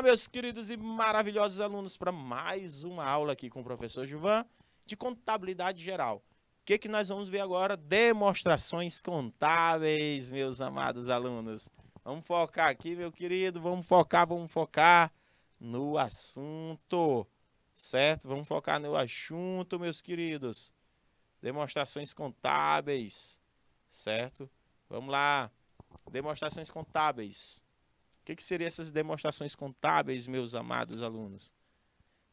Olá, meus queridos e maravilhosos alunos, para mais uma aula aqui com o professor Gilvan de contabilidade geral. O que, que nós vamos ver agora? Demonstrações contábeis, meus amados alunos. Vamos focar aqui, meu querido, vamos focar, vamos focar no assunto, certo? Vamos focar no assunto, meus queridos. Demonstrações contábeis, certo? Vamos lá. Demonstrações contábeis. O que, que seriam essas demonstrações contábeis, meus amados alunos?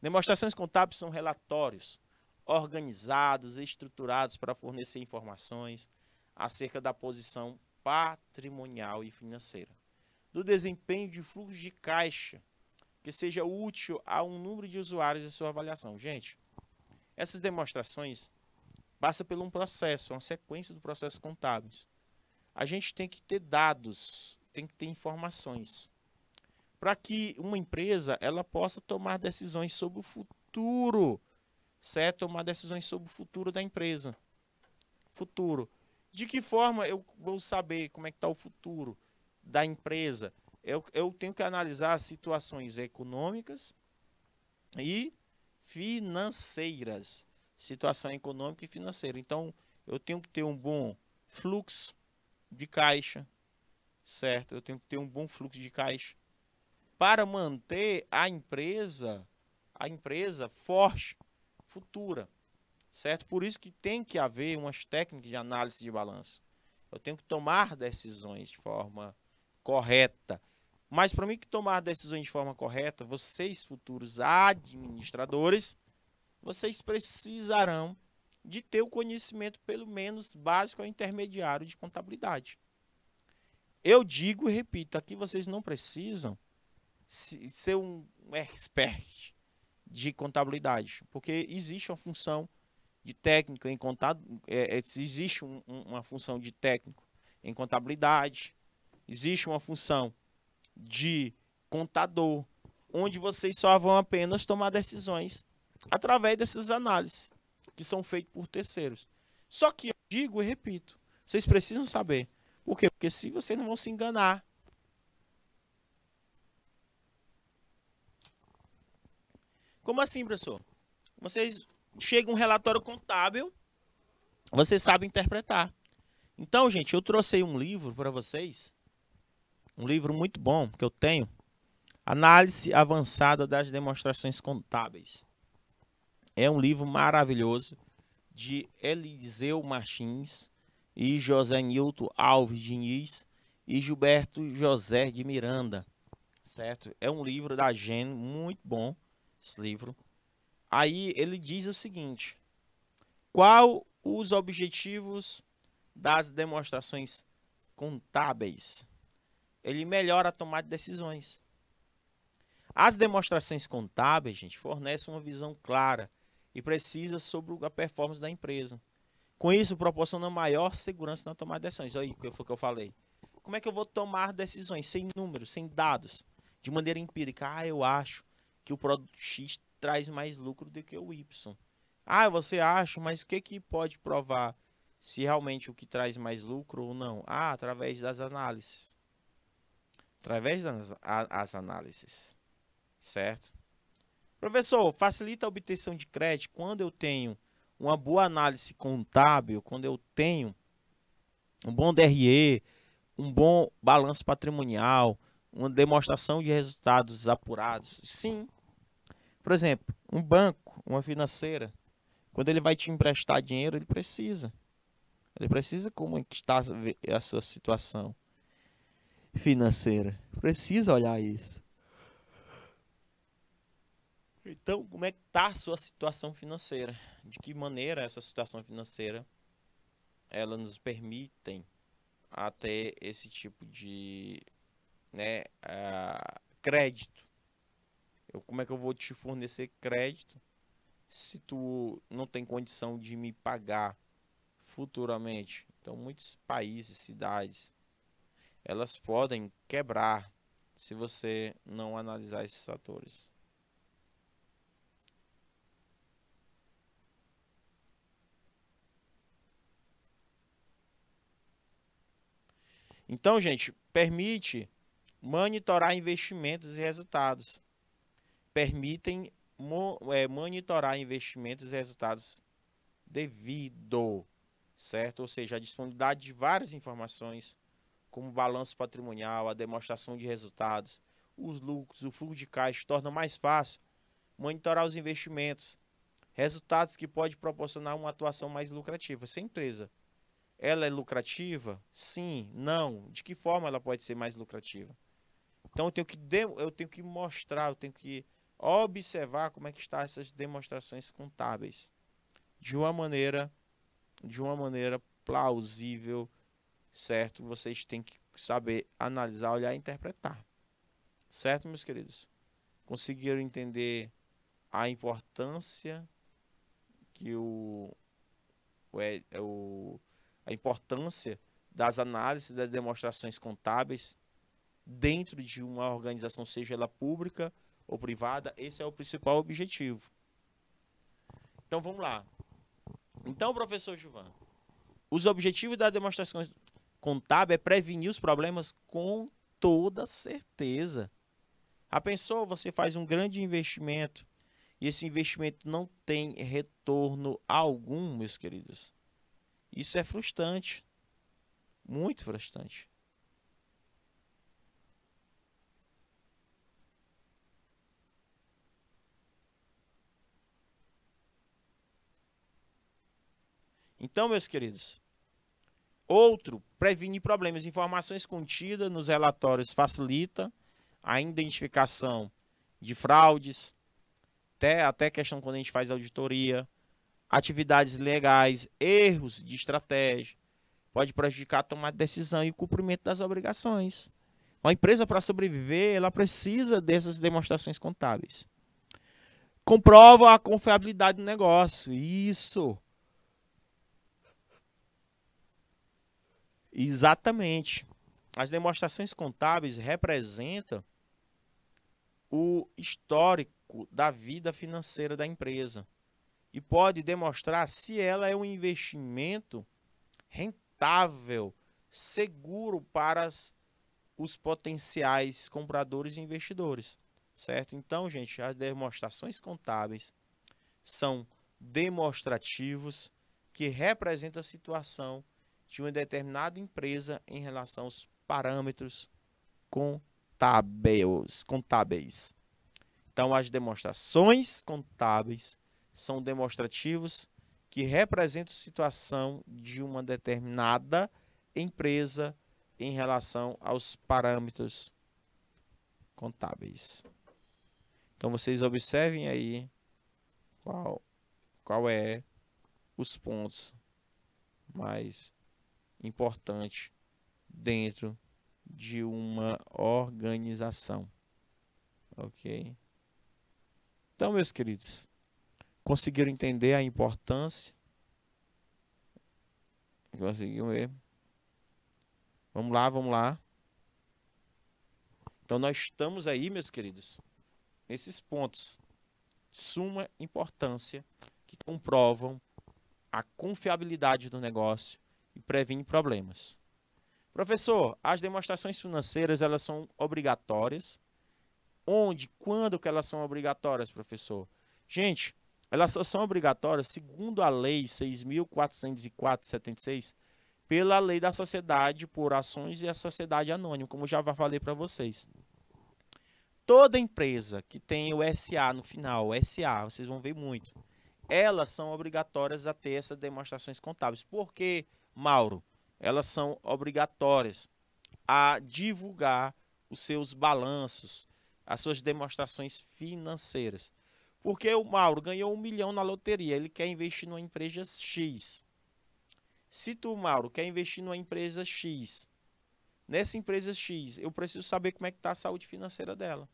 Demonstrações contábeis são relatórios organizados, estruturados para fornecer informações acerca da posição patrimonial e financeira, do desempenho de fluxo de caixa, que seja útil a um número de usuários e sua avaliação. Gente, essas demonstrações passa por um processo, uma sequência do processo contábil. A gente tem que ter dados tem que ter informações para que uma empresa ela possa tomar decisões sobre o futuro, certo? Tomar decisões sobre o futuro da empresa. Futuro. De que forma eu vou saber como é que está o futuro da empresa? Eu, eu tenho que analisar situações econômicas e financeiras. Situação econômica e financeira. Então, eu tenho que ter um bom fluxo de caixa, certo? Eu tenho que ter um bom fluxo de caixa para manter a empresa, a empresa forte, futura, certo? Por isso que tem que haver umas técnicas de análise de balanço. Eu tenho que tomar decisões de forma correta. Mas para mim que tomar decisões de forma correta, vocês futuros administradores, vocês precisarão de ter o conhecimento pelo menos básico ou intermediário de contabilidade. Eu digo e repito, aqui vocês não precisam ser um expert de contabilidade, porque existe uma função de técnico em contado, é, é, existe um, uma função de técnico em contabilidade, existe uma função de contador, onde vocês só vão apenas tomar decisões através dessas análises que são feitas por terceiros. Só que eu digo e repito, vocês precisam saber por quê? Porque se vocês não vão se enganar. Como assim, professor? Vocês chegam um relatório contábil, vocês sabem interpretar. Então, gente, eu trouxe um livro para vocês, um livro muito bom que eu tenho, Análise Avançada das Demonstrações Contábeis. É um livro maravilhoso de Eliseu Martins, e José Nilton Alves Diniz e Gilberto José de Miranda, certo? É um livro da Gen, muito bom esse livro. Aí ele diz o seguinte: qual os objetivos das demonstrações contábeis? Ele melhora a tomada de decisões. As demonstrações contábeis, gente, fornecem uma visão clara e precisa sobre a performance da empresa. Com isso, proporciona maior segurança na tomada de decisões. aí que foi o que eu falei. Como é que eu vou tomar decisões sem números, sem dados, de maneira empírica? Ah, eu acho que o produto X traz mais lucro do que o Y. Ah, você acha, mas o que, que pode provar se realmente o que traz mais lucro ou não? Ah, através das análises. Através das as análises. Certo? Professor, facilita a obtenção de crédito quando eu tenho uma boa análise contábil, quando eu tenho um bom DRE, um bom balanço patrimonial, uma demonstração de resultados apurados. Sim. Por exemplo, um banco, uma financeira, quando ele vai te emprestar dinheiro, ele precisa. Ele precisa como está a sua situação financeira. Precisa olhar isso. Então, como é que está a sua situação financeira? de que maneira essa situação financeira ela nos permitem até esse tipo de né, uh, crédito. Eu, como é que eu vou te fornecer crédito se tu não tem condição de me pagar futuramente? Então, muitos países, cidades, elas podem quebrar se você não analisar esses fatores. Então, gente, permite monitorar investimentos e resultados. Permitem mo é, monitorar investimentos e resultados devido, certo? Ou seja, a disponibilidade de várias informações, como balanço patrimonial, a demonstração de resultados, os lucros, o fluxo de caixa, torna mais fácil monitorar os investimentos, resultados que pode proporcionar uma atuação mais lucrativa. Sempre empresa ela é lucrativa? Sim, não. De que forma ela pode ser mais lucrativa? Então eu tenho que, eu tenho que mostrar, eu tenho que observar como é que estão essas demonstrações contábeis de uma maneira de uma maneira plausível, certo? Vocês têm que saber analisar, olhar e interpretar. Certo, meus queridos? Conseguiram entender a importância que o, o, o a importância das análises das demonstrações contábeis dentro de uma organização, seja ela pública ou privada, esse é o principal objetivo. Então vamos lá. Então, professor Juvan, os objetivos das demonstrações contábeis é prevenir os problemas com toda certeza. A pessoa você faz um grande investimento e esse investimento não tem retorno algum, meus queridos. Isso é frustrante. Muito frustrante. Então, meus queridos, outro, previne problemas. Informações contidas nos relatórios facilita a identificação de fraudes, até, até questão quando a gente faz auditoria, atividades legais, erros de estratégia, pode prejudicar a tomada de decisão e o cumprimento das obrigações. Uma empresa para sobreviver, ela precisa dessas demonstrações contábeis. Comprova a confiabilidade do negócio. Isso. Exatamente. As demonstrações contábeis representam o histórico da vida financeira da empresa e pode demonstrar se ela é um investimento rentável, seguro para as, os potenciais compradores e investidores, certo? Então, gente, as demonstrações contábeis são demonstrativos que representam a situação de uma determinada empresa em relação aos parâmetros contábeis. contábeis. Então, as demonstrações contábeis são demonstrativos que representam situação de uma determinada empresa em relação aos parâmetros contábeis. Então vocês observem aí qual qual é os pontos mais importantes dentro de uma organização. OK? Então, meus queridos, conseguiram entender a importância. Conseguiram ver. Vamos lá, vamos lá. Então nós estamos aí, meus queridos, nesses pontos de suma importância que comprovam a confiabilidade do negócio e previnem problemas. Professor, as demonstrações financeiras elas são obrigatórias. Onde, quando que elas são obrigatórias, professor? Gente, elas só são obrigatórias, segundo a Lei 6.404-76, pela Lei da Sociedade por Ações e a Sociedade Anônima, como já falei para vocês. Toda empresa que tem o SA no final, SA, vocês vão ver muito, elas são obrigatórias a ter essas demonstrações contábeis. Por que, Mauro? Elas são obrigatórias a divulgar os seus balanços, as suas demonstrações financeiras. Porque o Mauro ganhou um milhão na loteria, ele quer investir numa empresa X. Se tu, Mauro, quer investir numa empresa X, nessa empresa X, eu preciso saber como é que está a saúde financeira dela.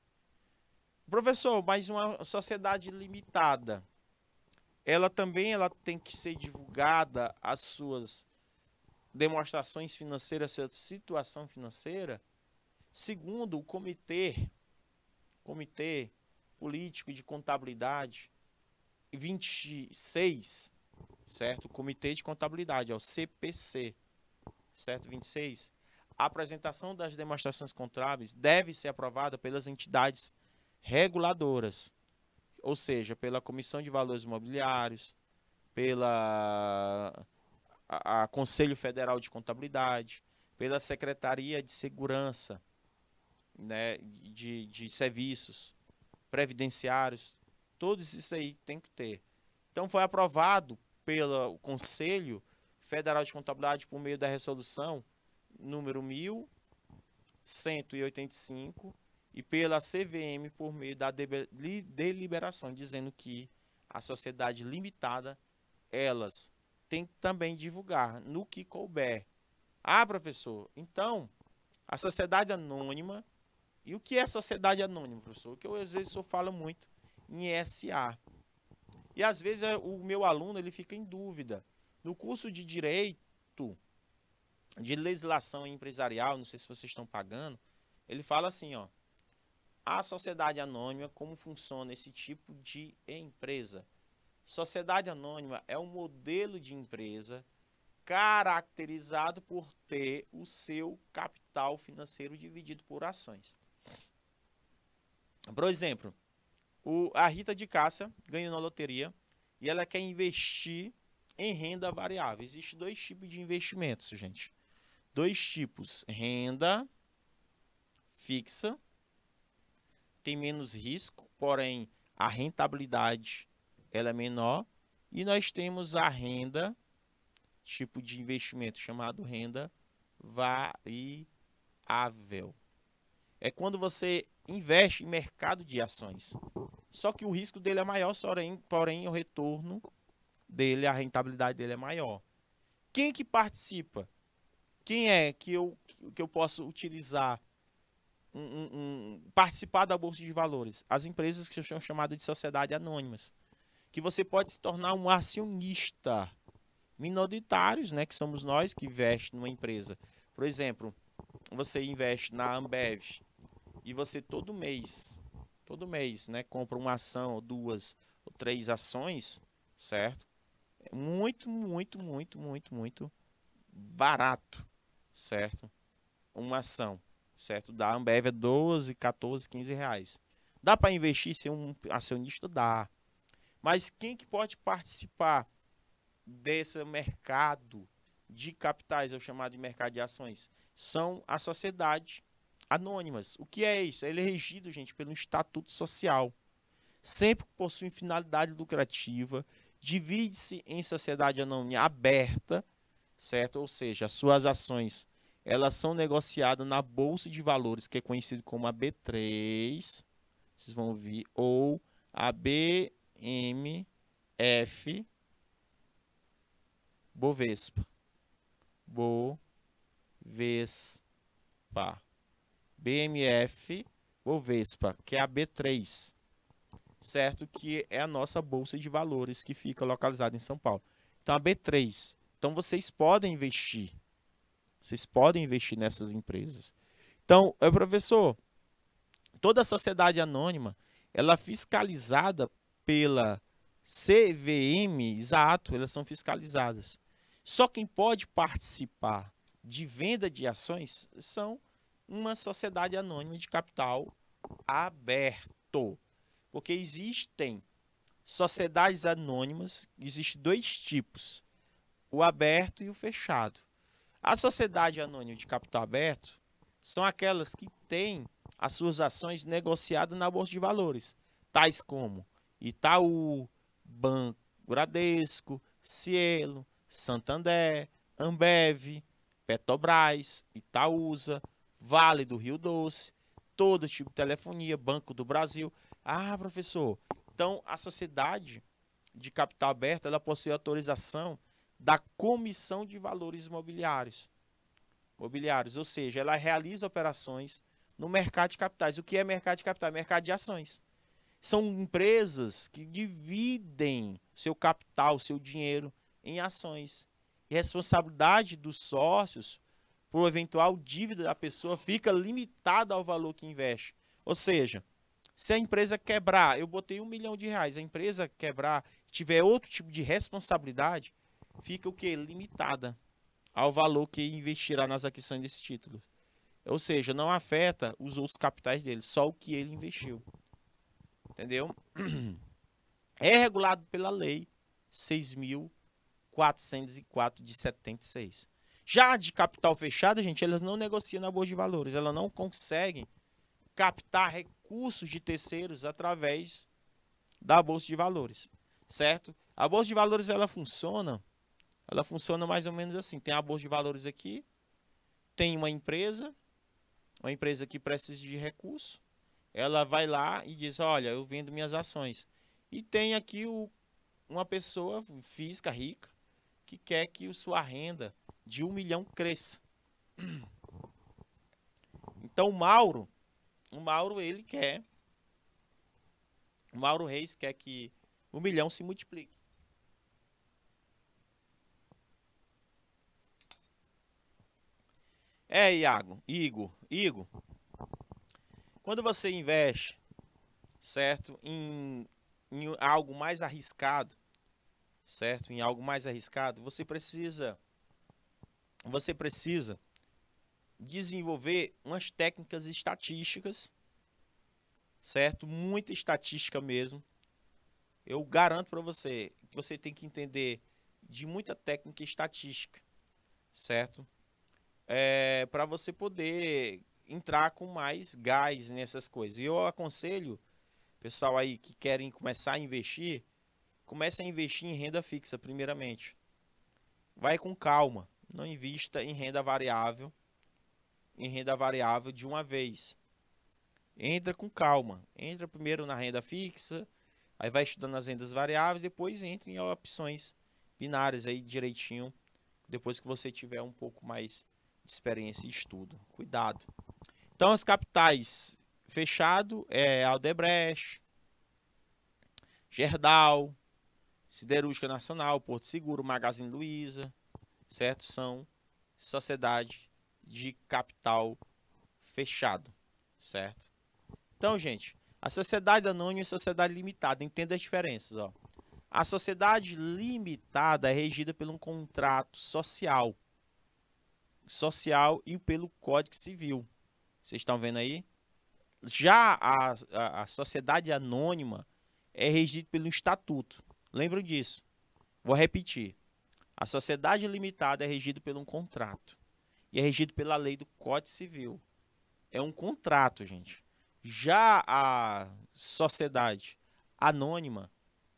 Professor, mas uma sociedade limitada, ela também ela tem que ser divulgada as suas demonstrações financeiras, sua situação financeira, segundo o comitê, comitê político e de contabilidade 26, certo? Comitê de Contabilidade, é o CPC, certo? 26. A apresentação das demonstrações contábeis deve ser aprovada pelas entidades reguladoras, ou seja, pela Comissão de Valores Imobiliários, pela a, a Conselho Federal de Contabilidade, pela Secretaria de Segurança né, de, de Serviços, previdenciários, todos isso aí tem que ter. Então foi aprovado pelo Conselho Federal de Contabilidade por meio da resolução número 1185 e pela CVM por meio da deliberação dizendo que a sociedade limitada elas tem que também divulgar no que couber. Ah, professor, então a sociedade anônima e o que é sociedade anônima, professor? Que eu, às vezes eu falo muito em SA. E às vezes é, o meu aluno ele fica em dúvida. No curso de direito, de legislação empresarial, não sei se vocês estão pagando, ele fala assim, ó. A sociedade anônima, como funciona esse tipo de empresa? Sociedade anônima é um modelo de empresa caracterizado por ter o seu capital financeiro dividido por ações. Por exemplo, o, a Rita de Caça ganhou na loteria e ela quer investir em renda variável. Existem dois tipos de investimentos, gente. Dois tipos: renda fixa, tem menos risco, porém a rentabilidade ela é menor. E nós temos a renda, tipo de investimento chamado renda variável. É quando você investe em mercado de ações. Só que o risco dele é maior, porém, porém o retorno dele, a rentabilidade dele é maior. Quem que participa? Quem é que eu, que eu posso utilizar, um, um, um, participar da Bolsa de Valores? As empresas que são chamadas de sociedade anônimas, que você pode se tornar um acionista minoritários, né, que somos nós que investe numa empresa. Por exemplo, você investe na Ambev, e você todo mês, todo mês, né, compra uma ação, ou duas, ou três ações, certo? É muito, muito, muito, muito, muito barato, certo? Uma ação, certo? Da Ambev é 12, 14, 15 reais. Dá para investir ser um acionista? Dá. Mas quem que pode participar desse mercado de capitais, é o chamado de mercado de ações? São a sociedade anônimas. O que é isso? Ele é regido, gente, pelo Estatuto Social. Sempre possui finalidade lucrativa, divide-se em sociedade anônima aberta, certo? Ou seja, suas ações elas são negociadas na bolsa de valores que é conhecido como a B3, vocês vão ver, ou a BMF Bovespa. Bovespa. BMF Bovespa, que é a B3, certo? Que é a nossa bolsa de valores que fica localizada em São Paulo. Então a B3. Então vocês podem investir. Vocês podem investir nessas empresas. Então, é, professor, toda sociedade anônima, ela é fiscalizada pela CVM, exato, elas são fiscalizadas. Só quem pode participar de venda de ações são uma sociedade anônima de capital aberto. Porque existem sociedades anônimas, existem dois tipos: o aberto e o fechado. A sociedade anônima de capital aberto são aquelas que têm as suas ações negociadas na bolsa de valores, tais como Itaú, Banco Bradesco, Cielo, Santander, Ambev, Petrobras, Itaúsa, Vale do Rio Doce, todo tipo de telefonia, Banco do Brasil. Ah, professor, então a sociedade de capital aberto, ela possui autorização da Comissão de Valores Imobiliários. Mobiliários, ou seja, ela realiza operações no mercado de capitais. O que é mercado de capitais? É mercado de ações. São empresas que dividem seu capital, seu dinheiro em ações. E a responsabilidade dos sócios por eventual dívida da pessoa fica limitada ao valor que investe. Ou seja, se a empresa quebrar, eu botei um milhão de reais, a empresa quebrar, tiver outro tipo de responsabilidade, fica o que? Limitada ao valor que investirá nas aquisições desses títulos. Ou seja, não afeta os outros capitais dele, só o que ele investiu. Entendeu? É regulado pela lei 6.404 de 76. Já de capital fechado, gente, elas não negociam na bolsa de valores, elas não conseguem captar recursos de terceiros através da bolsa de valores, certo? A bolsa de valores ela funciona, ela funciona mais ou menos assim. Tem a bolsa de valores aqui, tem uma empresa, uma empresa que precisa de recurso, ela vai lá e diz, olha, eu vendo minhas ações. E tem aqui o, uma pessoa física rica que quer que sua renda de um milhão cresça. Então o Mauro, o Mauro ele quer, o Mauro Reis quer que o um milhão se multiplique. É, Iago, Igor, Igor, quando você investe, certo, em, em algo mais arriscado, certo, em algo mais arriscado, você precisa você precisa desenvolver umas técnicas estatísticas, certo? Muita estatística mesmo. Eu garanto para você que você tem que entender de muita técnica estatística, certo? É, para você poder entrar com mais gás nessas coisas. E eu aconselho pessoal aí que querem começar a investir, comece a investir em renda fixa primeiramente. Vai com calma não invista em renda variável, em renda variável de uma vez. Entra com calma. Entra primeiro na renda fixa, aí vai estudando as rendas variáveis, depois entra em opções binárias aí direitinho, depois que você tiver um pouco mais de experiência e estudo. Cuidado. Então as capitais fechado é Aldebrecht, Gerdau, Siderúrgica Nacional, Porto Seguro, Magazine Luiza, certo? São sociedade de capital fechado, certo? Então, gente, a sociedade anônima e a sociedade limitada, entenda as diferenças, ó. A sociedade limitada é regida pelo um contrato social, social e pelo Código Civil. Vocês estão vendo aí? Já a, a, a sociedade anônima é regida pelo estatuto. Lembram disso? Vou repetir. A sociedade limitada é regida por um contrato e é regido pela lei do Código Civil. É um contrato, gente. Já a sociedade anônima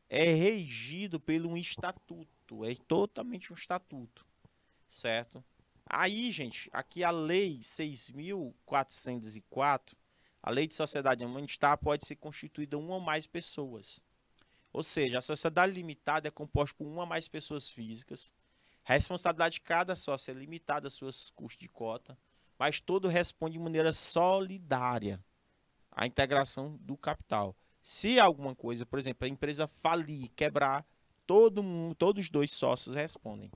é regido pelo um estatuto, é totalmente um estatuto, certo? Aí, gente, aqui a lei 6404, a lei de sociedade anônima está pode ser constituída uma ou mais pessoas. Ou seja, a sociedade limitada é composta por uma ou mais pessoas físicas. A responsabilidade de cada sócio é limitada aos seus custos de cota, mas todo responde de maneira solidária à integração do capital. Se alguma coisa, por exemplo, a empresa falir, quebrar, todo mundo, todos os dois sócios respondem.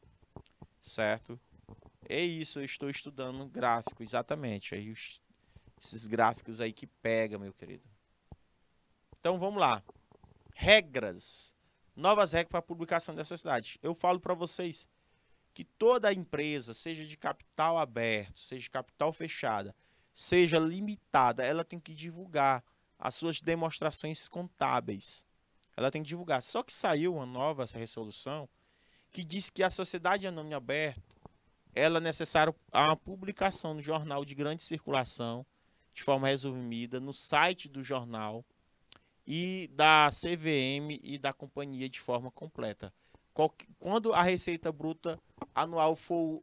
Certo? É isso, eu estou estudando gráfico, exatamente. Aí os, esses gráficos aí que pega, meu querido. Então vamos lá regras, novas regras para publicação dessa cidade. Eu falo para vocês que toda empresa, seja de capital aberto, seja de capital fechada, seja limitada, ela tem que divulgar as suas demonstrações contábeis. Ela tem que divulgar. Só que saiu uma nova resolução que diz que a sociedade anônima aberta, ela é necessária a publicação no jornal de grande circulação, de forma resumida, no site do jornal, e da CVM e da companhia de forma completa. Quando a receita bruta anual for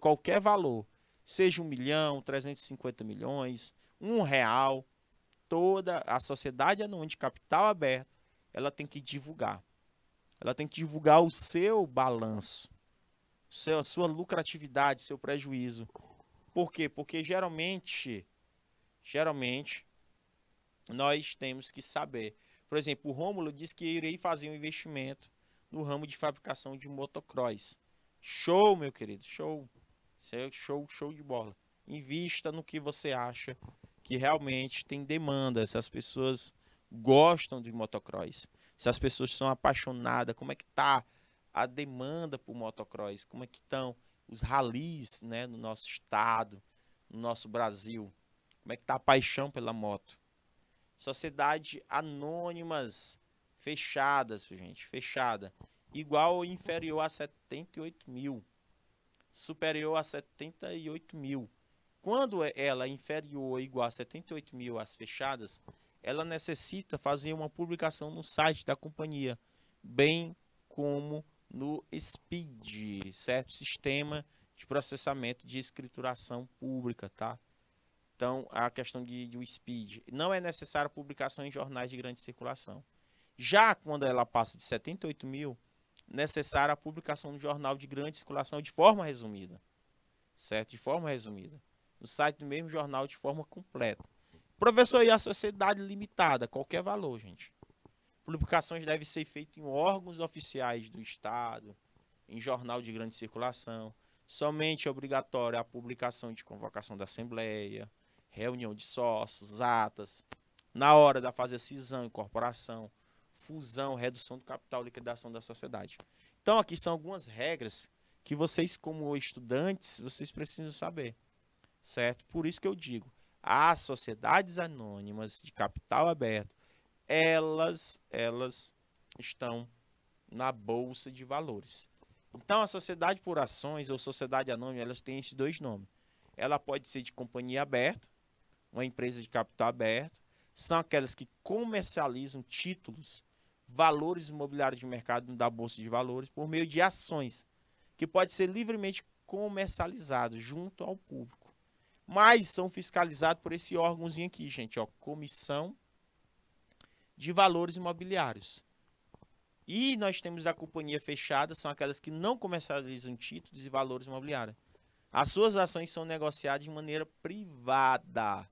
qualquer valor, seja um milhão, 350 milhões, um real, toda a sociedade anual de capital aberto, ela tem que divulgar. Ela tem que divulgar o seu balanço, seu, a sua lucratividade, seu prejuízo. Por quê? Porque geralmente, geralmente, nós temos que saber. Por exemplo, o Rômulo disse que irei fazer um investimento no ramo de fabricação de motocross. Show, meu querido, show. É show, show de bola. Invista no que você acha que realmente tem demanda, se as pessoas gostam de motocross, se as pessoas são apaixonadas, como é que tá a demanda por motocross, como é que estão os ralis, né, no nosso estado, no nosso Brasil, como é que tá a paixão pela moto. Sociedade anônimas fechadas, gente, fechada. Igual ou inferior a 78 mil. Superior a 78 mil. Quando é, ela é inferior ou igual a 78 mil as fechadas, ela necessita fazer uma publicação no site da companhia, bem como no SPID, certo? Sistema de processamento de escrituração pública, tá? Então, a questão de, de speed. Não é necessária publicação em jornais de grande circulação. Já quando ela passa de 78 mil, necessária a publicação no jornal de grande circulação de forma resumida. Certo? De forma resumida. No site do mesmo jornal de forma completa. Professor, e a sociedade limitada? Qualquer valor, gente. Publicações devem ser feitas em órgãos oficiais do Estado, em jornal de grande circulação. Somente é obrigatória a publicação de convocação da Assembleia, reunião de sócios, atas, na hora da fazer cisão, incorporação, fusão, redução do capital, liquidação da sociedade. Então, aqui são algumas regras que vocês, como estudantes, vocês precisam saber, certo? Por isso que eu digo, as sociedades anônimas de capital aberto, elas, elas estão na bolsa de valores. Então, a sociedade por ações ou sociedade anônima, elas têm esses dois nomes. Ela pode ser de companhia aberta, uma empresa de capital aberto, são aquelas que comercializam títulos, valores imobiliários de mercado da Bolsa de Valores por meio de ações, que pode ser livremente comercializado junto ao público. Mas são fiscalizados por esse órgãozinho aqui, gente, ó, Comissão de Valores Imobiliários. E nós temos a companhia fechada, são aquelas que não comercializam títulos e valores imobiliários. As suas ações são negociadas de maneira privada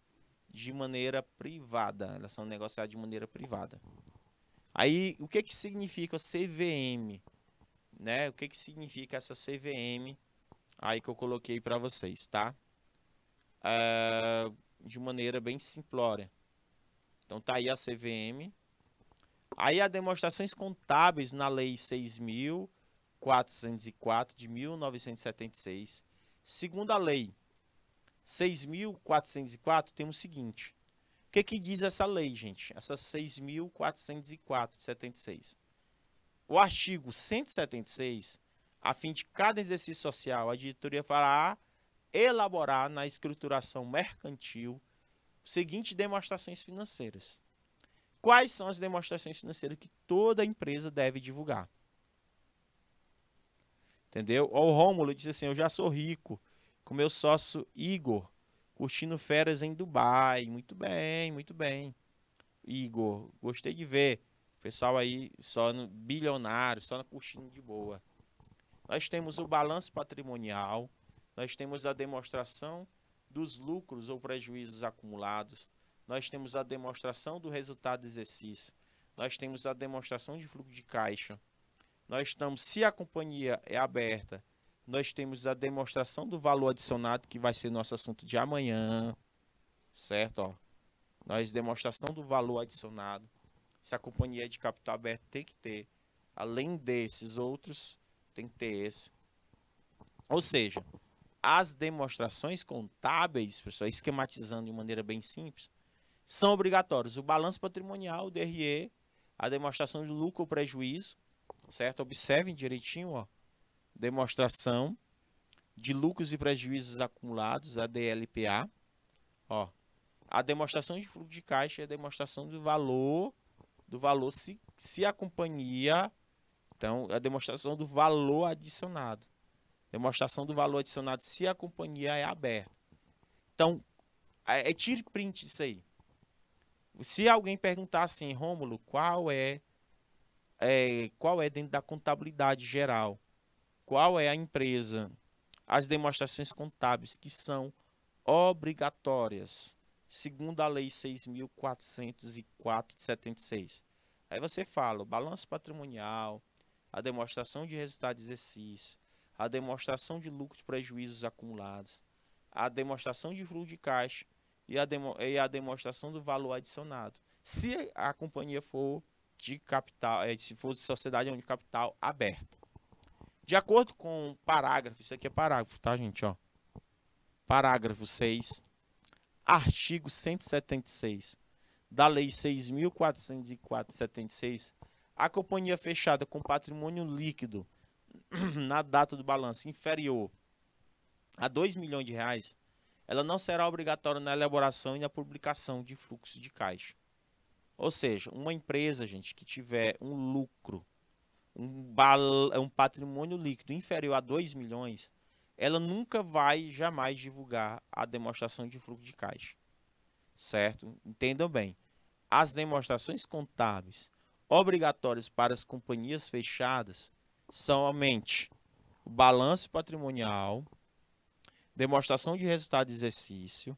de maneira privada. Elas são negociadas de maneira privada. Aí, o que, que significa CVM? Né? O que, que significa essa CVM aí que eu coloquei para vocês, tá? É, de maneira bem simplória. Então, tá aí a CVM. Aí, a demonstrações contábeis na Lei 6.404 de 1976. Segunda lei, 6.404 tem o seguinte. O que, que diz essa lei, gente? Essa 6.404 de 76. O artigo 176, a fim de cada exercício social, a diretoria fará elaborar na escrituração mercantil as seguintes demonstrações financeiras. Quais são as demonstrações financeiras que toda empresa deve divulgar? Entendeu? O Rômulo disse assim: Eu já sou rico, com meu sócio Igor, curtindo férias em Dubai. Muito bem, muito bem. Igor, gostei de ver. pessoal aí só no bilionário, só curtindo de boa. Nós temos o balanço patrimonial, nós temos a demonstração dos lucros ou prejuízos acumulados, nós temos a demonstração do resultado do exercício, nós temos a demonstração de fluxo de caixa. Nós estamos, se a companhia é aberta, nós temos a demonstração do valor adicionado, que vai ser nosso assunto de amanhã, certo? Ó, nós demonstração do valor adicionado. Se a companhia de capital aberto tem que ter, além desses outros, tem que ter esse. Ou seja, as demonstrações contábeis, pessoal, esquematizando de maneira bem simples, são obrigatórios. O balanço patrimonial, o DRE, a demonstração de lucro ou prejuízo, certo? Observem direitinho, ó demonstração de lucros e prejuízos acumulados, a DLPA. Ó, a demonstração de fluxo de caixa é a demonstração do valor do valor se, se a companhia então é a demonstração do valor adicionado demonstração do valor adicionado se a companhia é aberta então é, é tire print disso aí se alguém perguntar assim Rômulo qual é, é qual é dentro da contabilidade geral qual é a empresa, as demonstrações contábeis que são obrigatórias, segundo a Lei 6.404 de 76. Aí você fala o balanço patrimonial, a demonstração de resultado de exercício, a demonstração de lucros e prejuízos acumulados, a demonstração de fluxo de caixa e a, demo, e a demonstração do valor adicionado. Se a companhia for de capital, é, se for de sociedade de capital aberta. De acordo com o parágrafo, isso aqui é parágrafo, tá, gente? Ó. Parágrafo 6, artigo 176 da Lei 6.404-76, a companhia fechada com patrimônio líquido na data do balanço inferior a 2 milhões de reais, ela não será obrigatória na elaboração e na publicação de fluxo de caixa. Ou seja, uma empresa, gente, que tiver um lucro um, bal, é um patrimônio líquido inferior a 2 milhões, ela nunca vai jamais divulgar a demonstração de fluxo de caixa. Certo? Entendam bem. As demonstrações contábeis obrigatórias para as companhias fechadas são somente o balanço patrimonial, demonstração de resultado de exercício,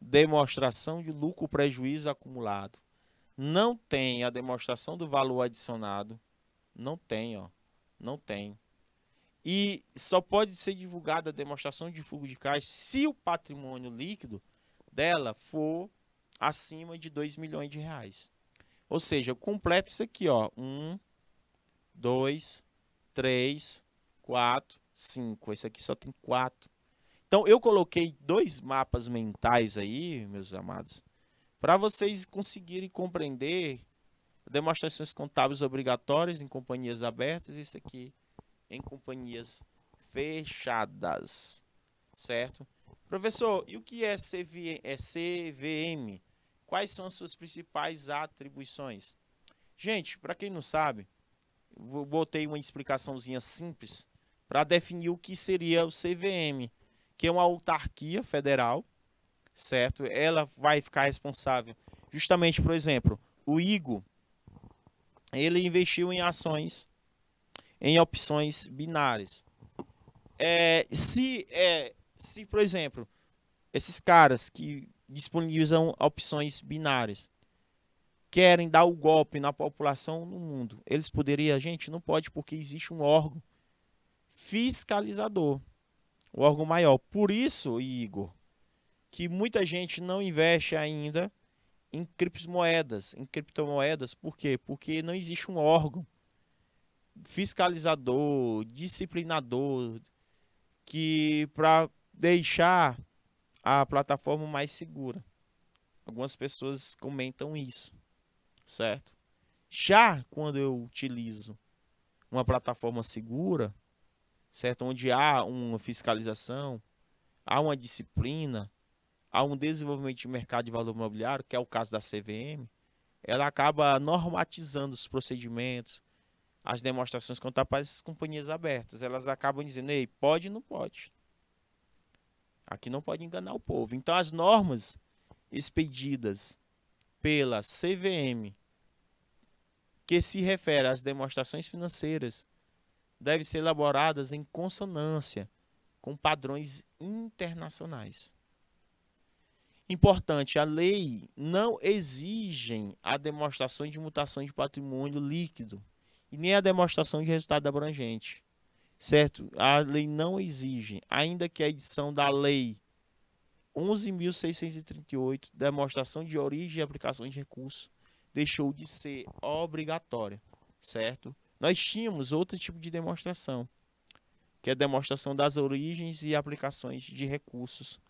demonstração de lucro prejuízo acumulado. Não tem a demonstração do valor adicionado não tem, ó. Não tem. E só pode ser divulgada a demonstração de fuga de caixa se o patrimônio líquido dela for acima de 2 milhões de reais. Ou seja, eu completo isso aqui, ó. 1, 2, 3, 4, 5. Esse aqui só tem 4. Então, eu coloquei dois mapas mentais aí, meus amados, para vocês conseguirem compreender demonstrações contábeis obrigatórias em companhias abertas, isso aqui em companhias fechadas, certo? Professor, e o que é CVM? É Quais são as suas principais atribuições? Gente, para quem não sabe, botei uma explicaçãozinha simples para definir o que seria o CVM, que é uma autarquia federal, certo? Ela vai ficar responsável justamente, por exemplo, o IGO, ele investiu em ações, em opções binárias. É, se, é, se, por exemplo, esses caras que disponibilizam opções binárias querem dar o golpe na população no mundo, eles poderiam, A gente, não pode porque existe um órgão fiscalizador, o um órgão maior. Por isso, Igor, que muita gente não investe ainda em criptomoedas. Em criptomoedas, por quê? Porque não existe um órgão fiscalizador, disciplinador, que para deixar a plataforma mais segura. Algumas pessoas comentam isso, certo? Já quando eu utilizo uma plataforma segura, certo? Onde há uma fiscalização, há uma disciplina, a um desenvolvimento de mercado de valor imobiliário, que é o caso da CVM, ela acaba normatizando os procedimentos, as demonstrações contábeis essas companhias abertas. Elas acabam dizendo, ei, pode não pode. Aqui não pode enganar o povo. Então, as normas expedidas pela CVM, que se refere às demonstrações financeiras, devem ser elaboradas em consonância com padrões internacionais. Importante, a lei não exige a demonstração de mutação de patrimônio líquido e nem a demonstração de resultado abrangente, certo? A lei não exige, ainda que a edição da lei 11.638, demonstração de origem e aplicação de recursos deixou de ser obrigatória, certo? Nós tínhamos outro tipo de demonstração, que é a demonstração das origens e aplicações de recursos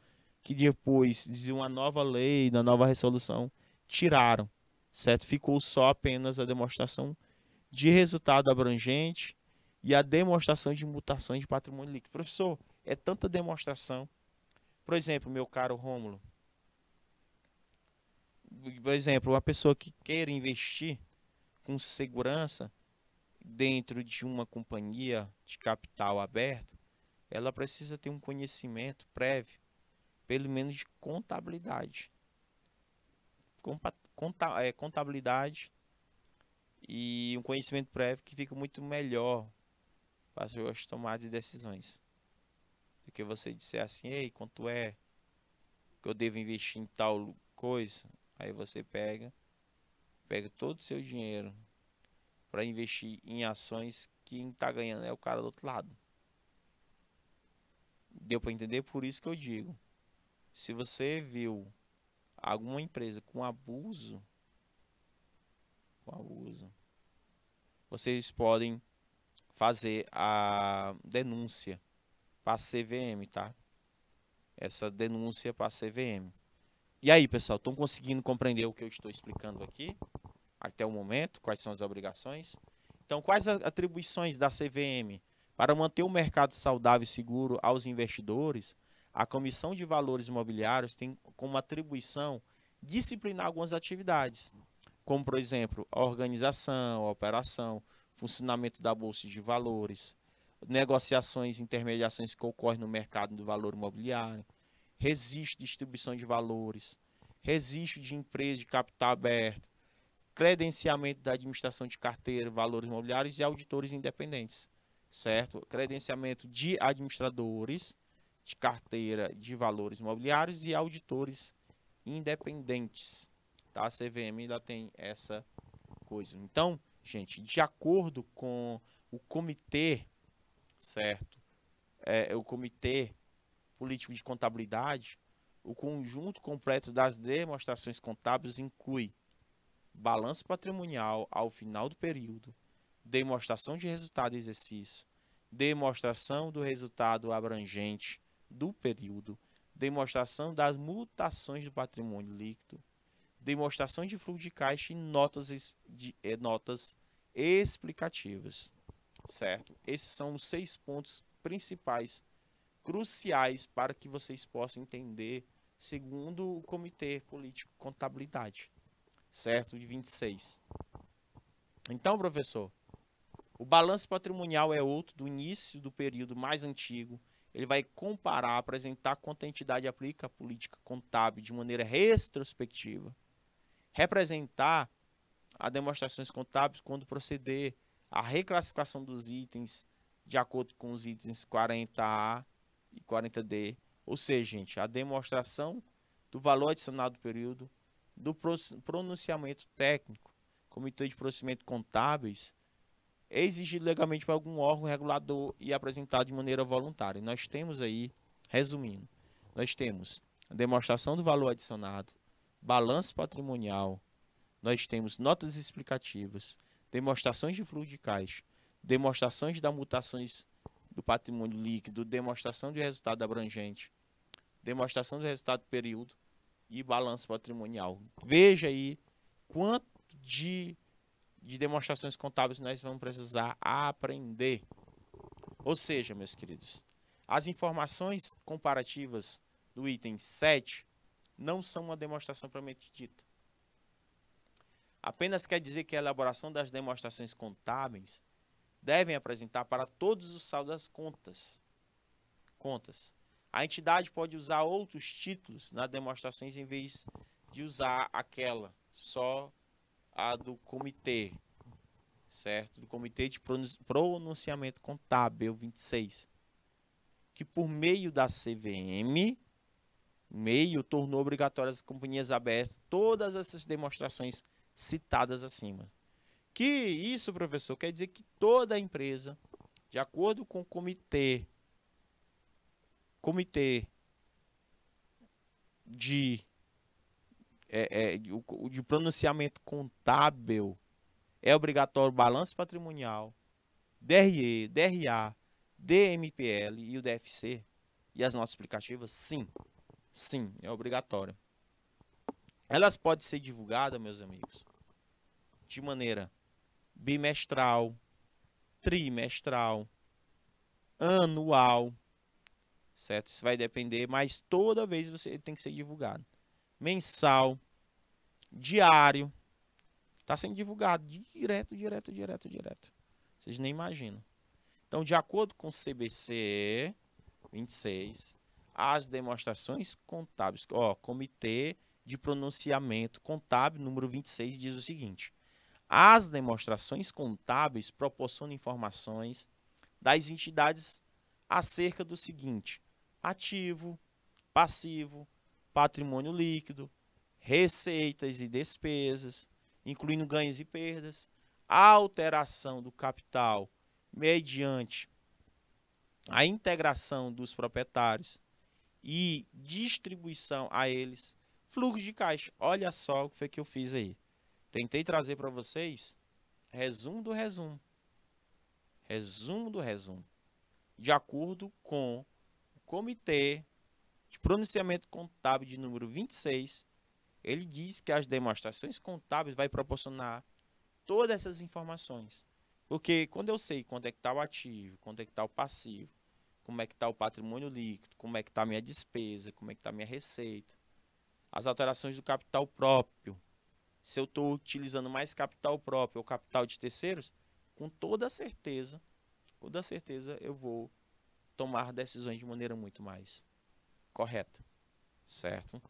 que depois de uma nova lei, da nova resolução, tiraram, certo? Ficou só apenas a demonstração de resultado abrangente e a demonstração de mutação de patrimônio líquido. Professor, é tanta demonstração. Por exemplo, meu caro Rômulo, por exemplo, uma pessoa que queira investir com segurança dentro de uma companhia de capital aberto, ela precisa ter um conhecimento prévio pelo menos de contabilidade. Conta, é, contabilidade e um conhecimento prévio que fica muito melhor para as tomadas de decisões. Do que você disser assim, ei, quanto é que eu devo investir em tal coisa? Aí você pega, pega todo o seu dinheiro para investir em ações que está ganhando é o cara do outro lado. Deu para entender? Por isso que eu digo. Se você viu alguma empresa com abuso, com abuso, vocês podem fazer a denúncia para a CVM, tá? Essa denúncia para a CVM. E aí, pessoal, estão conseguindo compreender o que eu estou explicando aqui até o momento? Quais são as obrigações? Então, quais as atribuições da CVM para manter o mercado saudável e seguro aos investidores? a Comissão de Valores Imobiliários tem como atribuição disciplinar algumas atividades, como, por exemplo, a organização, a operação, funcionamento da Bolsa de Valores, negociações e intermediações que ocorrem no mercado do valor imobiliário, registro de distribuição de valores, registro de empresa de capital aberto, credenciamento da administração de carteira, valores imobiliários e auditores independentes, certo? Credenciamento de administradores, de carteira de valores imobiliários e auditores independentes. Tá? A CVM ainda tem essa coisa. Então, gente, de acordo com o comitê, certo? É, o comitê político de contabilidade, o conjunto completo das demonstrações contábeis inclui balanço patrimonial ao final do período, demonstração de resultado do exercício, demonstração do resultado abrangente, do período, demonstração das mutações do patrimônio líquido, demonstração de fluxo de caixa e notas, de, eh, notas explicativas. Certo? Esses são os seis pontos principais, cruciais para que vocês possam entender, segundo o Comitê Político Contabilidade, certo? De 26. Então, professor, o balanço patrimonial é outro do início do período mais antigo ele vai comparar, apresentar quanto a entidade aplica a política contábil de maneira retrospectiva, representar as demonstrações contábeis quando proceder à reclassificação dos itens de acordo com os itens 40A e 40D, ou seja, gente, a demonstração do valor adicional do período, do pronunciamento técnico, comitê de procedimento contábeis, é exigido legalmente para algum órgão regulador e apresentado de maneira voluntária. nós temos aí, resumindo, nós temos a demonstração do valor adicionado, balanço patrimonial, nós temos notas explicativas, demonstrações de fluxo de caixa, demonstrações das mutações do patrimônio líquido, demonstração de resultado abrangente, demonstração do resultado do período e balanço patrimonial. Veja aí quanto de de demonstrações contábeis nós vamos precisar aprender. Ou seja, meus queridos, as informações comparativas do item 7 não são uma demonstração propriamente dita. Apenas quer dizer que a elaboração das demonstrações contábeis devem apresentar para todos os saldos das contas. Contas. A entidade pode usar outros títulos nas demonstrações em vez de usar aquela só a do comitê, certo? Do Comitê de Pronunciamento Contábil 26, que por meio da CVM, meio tornou obrigatórias as companhias abertas todas essas demonstrações citadas acima. Que isso, professor, quer dizer que toda empresa, de acordo com o comitê, comitê de é, é, o, de pronunciamento contábil, é obrigatório balanço patrimonial, DRE, DRA, DMPL e o DFC. E as notas explicativas, sim. Sim, é obrigatório. Elas podem ser divulgadas, meus amigos, de maneira bimestral, trimestral, anual, certo? Isso vai depender, mas toda vez você tem que ser divulgado mensal, diário. Está sendo divulgado direto, direto, direto, direto. Vocês nem imaginam. Então, de acordo com o CBC 26, as demonstrações contábeis, ó, Comitê de Pronunciamento Contábil número 26 diz o seguinte: as demonstrações contábeis proporcionam informações das entidades acerca do seguinte: ativo, passivo, patrimônio líquido, receitas e despesas, incluindo ganhos e perdas, alteração do capital mediante a integração dos proprietários e distribuição a eles, fluxo de caixa. Olha só o que foi que eu fiz aí. Tentei trazer para vocês resumo do resumo. Resumo do resumo. De acordo com o comitê de pronunciamento contábil de número 26, ele diz que as demonstrações contábeis vai proporcionar todas essas informações. Porque quando eu sei quanto é que está o ativo, quanto é que está o passivo, como é que está o patrimônio líquido, como é que está a minha despesa, como é que está a minha receita, as alterações do capital próprio, se eu estou utilizando mais capital próprio ou capital de terceiros, com toda certeza, com toda certeza eu vou tomar decisões de maneira muito mais correta, certo?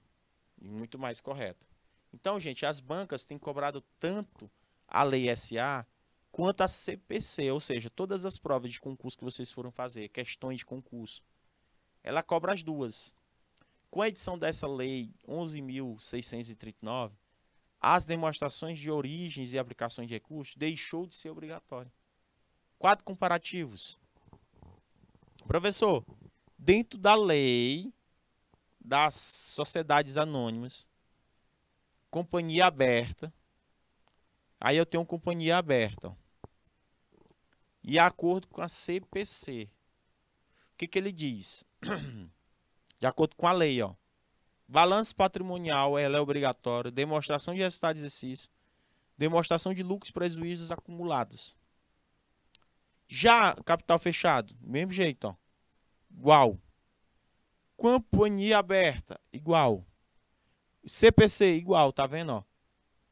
E muito mais correta. Então, gente, as bancas têm cobrado tanto a lei SA quanto a CPC, ou seja, todas as provas de concurso que vocês foram fazer, questões de concurso. Ela cobra as duas. Com a edição dessa lei 11.639, as demonstrações de origens e aplicações de recursos deixou de ser obrigatória. Quadro comparativos. Professor, dentro da lei das sociedades anônimas, companhia aberta. Aí eu tenho companhia aberta. Ó. E é acordo com a CPC. O que, que ele diz? De acordo com a lei, ó. Balanço patrimonial, ela é obrigatória. Demonstração de resultado de exercício. Demonstração de lucros e prejuízos acumulados. Já capital fechado, mesmo jeito, ó. Igual. Companhia aberta, igual. CPC, igual, tá vendo? Ó?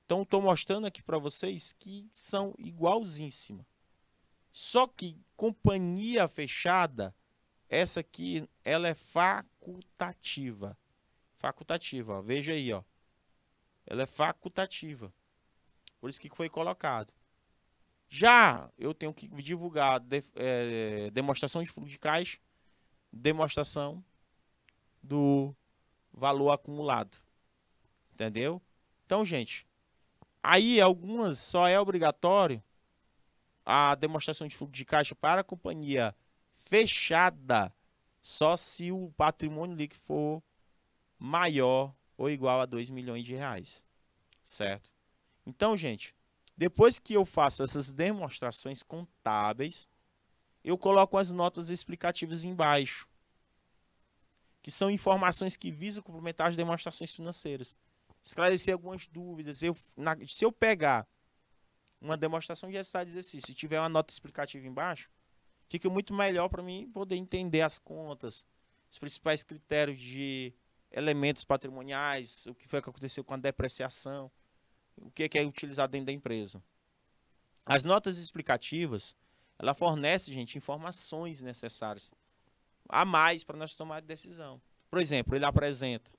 Então, estou mostrando aqui para vocês que são igualzíssimas. Só que companhia fechada, essa aqui, ela é facultativa. Facultativa, ó. veja aí, ó. Ela é facultativa. Por isso que foi colocado. Já eu tenho que divulgar de, é, eh, demonstração de fluxo de caixa, demonstração do valor acumulado. Entendeu? Então, gente, aí algumas só é obrigatório a demonstração de fluxo de caixa para a companhia fechada só se o patrimônio líquido for maior ou igual a 2 milhões de reais, certo? Então, gente, depois que eu faço essas demonstrações contábeis, eu coloco as notas explicativas embaixo que são informações que visam complementar as demonstrações financeiras. Esclarecer algumas dúvidas. Eu, na, se eu pegar uma demonstração de resultado de exercício e tiver uma nota explicativa embaixo, fica muito melhor para mim poder entender as contas, os principais critérios de elementos patrimoniais, o que foi que aconteceu com a depreciação, o que é, que é utilizado dentro da empresa. As notas explicativas, ela fornece, gente, informações necessárias a mais para nós tomar decisão. Por exemplo, ele apresenta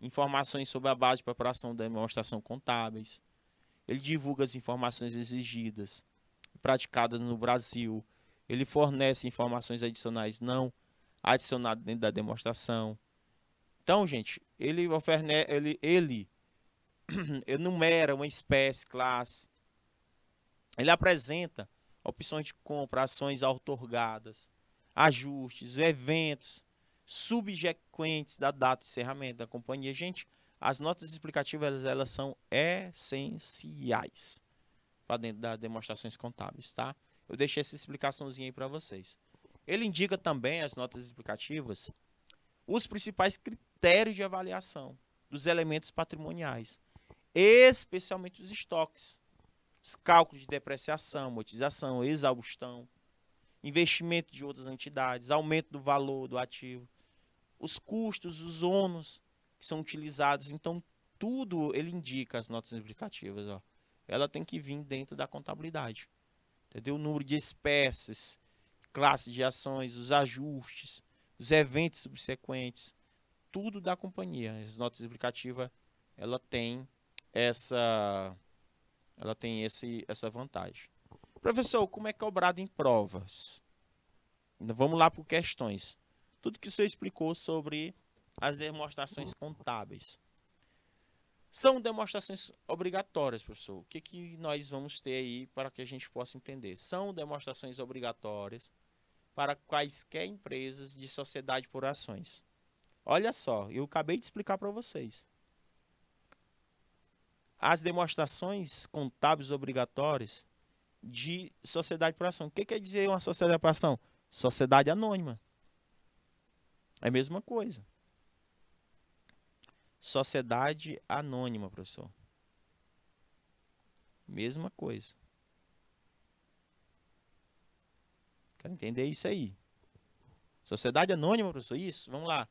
informações sobre a base de preparação da demonstração contábeis. Ele divulga as informações exigidas, praticadas no Brasil. Ele fornece informações adicionais não adicionadas dentro da demonstração. Então, gente, ele, oferece ele, ele enumera uma espécie, classe. Ele apresenta opções de compra, ações autorgadas ajustes, eventos subsequentes da data de encerramento da companhia. Gente, as notas explicativas elas, elas são essenciais para dentro das demonstrações contábeis, tá? Eu deixei essa explicaçãozinha aí para vocês. Ele indica também as notas explicativas os principais critérios de avaliação dos elementos patrimoniais, especialmente os estoques, os cálculos de depreciação, amortização, exaustão, investimento de outras entidades, aumento do valor do ativo, os custos, os ônus que são utilizados. Então, tudo ele indica as notas explicativas, Ó. Ela tem que vir dentro da contabilidade. Entendeu? O número de espécies, classe de ações, os ajustes, os eventos subsequentes, tudo da companhia. As notas explicativas, ela tem essa ela tem esse, essa vantagem. Professor, como é cobrado em provas? Vamos lá por questões. Tudo que o senhor explicou sobre as demonstrações contábeis. São demonstrações obrigatórias, professor. O que, que nós vamos ter aí para que a gente possa entender? São demonstrações obrigatórias para quaisquer empresas de sociedade por ações. Olha só, eu acabei de explicar para vocês. As demonstrações contábeis obrigatórias de sociedade por ação. O que quer dizer uma sociedade por ação? Sociedade anônima. É a mesma coisa. Sociedade anônima, professor. Mesma coisa. Quero entender isso aí. Sociedade anônima, professor, isso? Vamos lá.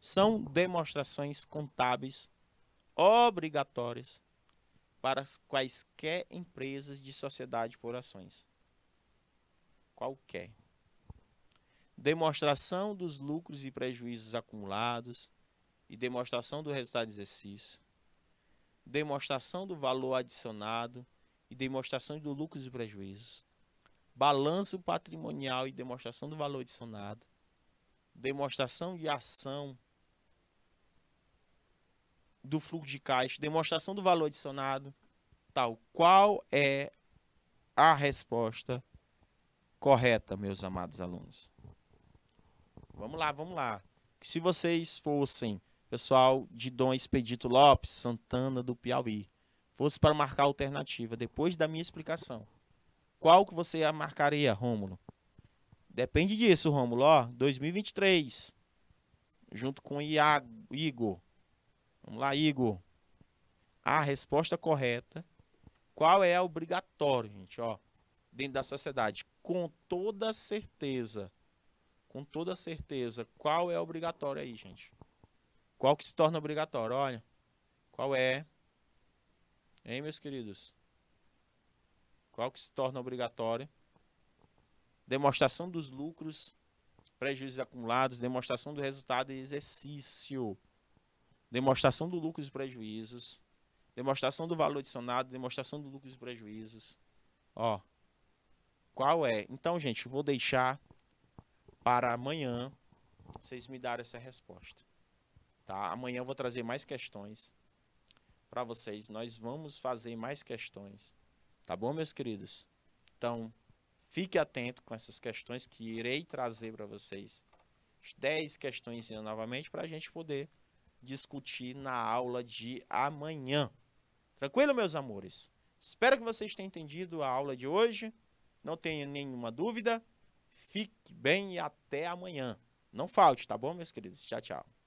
São demonstrações contábeis obrigatórias para quaisquer empresas de sociedade por ações. Qualquer. Demonstração dos lucros e prejuízos acumulados e demonstração do resultado do exercício. Demonstração do valor adicionado e demonstração dos lucros e prejuízos. Balanço patrimonial e demonstração do valor adicionado. Demonstração de ação do fluxo de caixa, demonstração do valor adicionado, tal. Qual é a resposta correta, meus amados alunos? Vamos lá, vamos lá. Se vocês fossem pessoal de Dom Expedito Lopes, Santana do Piauí, fosse para marcar a alternativa depois da minha explicação, qual que você marcaria, Rômulo? Depende disso, Rômulo. Ó, 2023, junto com Iago, Igor, Vamos lá, Igor. A resposta correta. Qual é a obrigatório, gente? Ó, dentro da sociedade, com toda certeza. Com toda certeza. Qual é obrigatório aí, gente? Qual que se torna obrigatório? Olha. Qual é? Hein, meus queridos? Qual que se torna obrigatório? Demonstração dos lucros, prejuízos acumulados, demonstração do resultado e exercício demonstração do lucros e prejuízos, demonstração do valor adicionado, demonstração do lucros e prejuízos. Ó, qual é? Então, gente, vou deixar para amanhã vocês me darem essa resposta. Tá? Amanhã eu vou trazer mais questões para vocês. Nós vamos fazer mais questões. Tá bom, meus queridos? Então, fique atento com essas questões que irei trazer para vocês. 10 questões novamente para a gente poder discutir na aula de amanhã. Tranquilo, meus amores? Espero que vocês tenham entendido a aula de hoje. Não tenha nenhuma dúvida. Fique bem e até amanhã. Não falte, tá bom, meus queridos? Tchau, tchau.